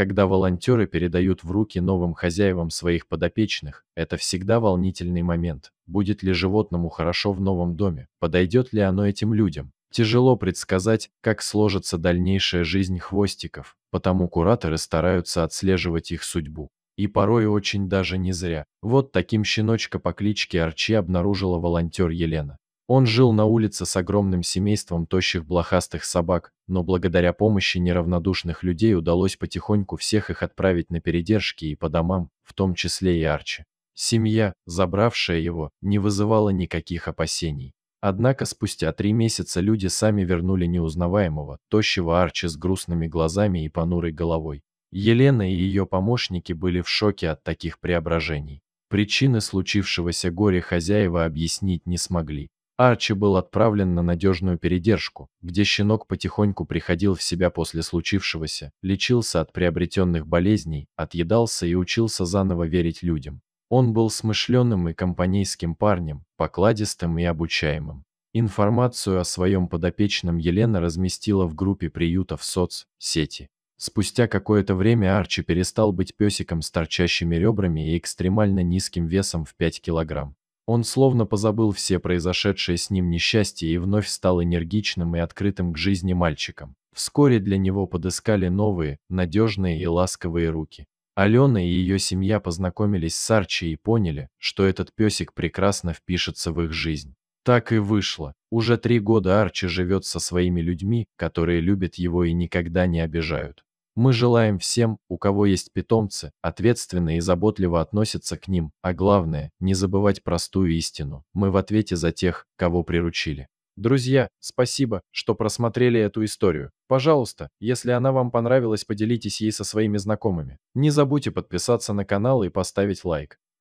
Когда волонтеры передают в руки новым хозяевам своих подопечных, это всегда волнительный момент. Будет ли животному хорошо в новом доме? Подойдет ли оно этим людям? Тяжело предсказать, как сложится дальнейшая жизнь хвостиков, потому кураторы стараются отслеживать их судьбу. И порой очень даже не зря. Вот таким щеночка по кличке Арчи обнаружила волонтер Елена. Он жил на улице с огромным семейством тощих блохастых собак, но благодаря помощи неравнодушных людей удалось потихоньку всех их отправить на передержки и по домам, в том числе и Арчи. Семья, забравшая его, не вызывала никаких опасений. Однако спустя три месяца люди сами вернули неузнаваемого, тощего Арчи с грустными глазами и понурой головой. Елена и ее помощники были в шоке от таких преображений. Причины случившегося горя хозяева объяснить не смогли. Арчи был отправлен на надежную передержку, где щенок потихоньку приходил в себя после случившегося, лечился от приобретенных болезней, отъедался и учился заново верить людям. Он был смышленым и компанейским парнем, покладистым и обучаемым. Информацию о своем подопечном Елена разместила в группе приюта в соцсети. Спустя какое-то время Арчи перестал быть песиком с торчащими ребрами и экстремально низким весом в 5 килограмм. Он словно позабыл все произошедшее с ним несчастье и вновь стал энергичным и открытым к жизни мальчиком. Вскоре для него подыскали новые, надежные и ласковые руки. Алена и ее семья познакомились с Арчи и поняли, что этот песик прекрасно впишется в их жизнь. Так и вышло. Уже три года Арчи живет со своими людьми, которые любят его и никогда не обижают. Мы желаем всем, у кого есть питомцы, ответственно и заботливо относиться к ним, а главное, не забывать простую истину. Мы в ответе за тех, кого приручили. Друзья, спасибо, что просмотрели эту историю. Пожалуйста, если она вам понравилась, поделитесь ей со своими знакомыми. Не забудьте подписаться на канал и поставить лайк.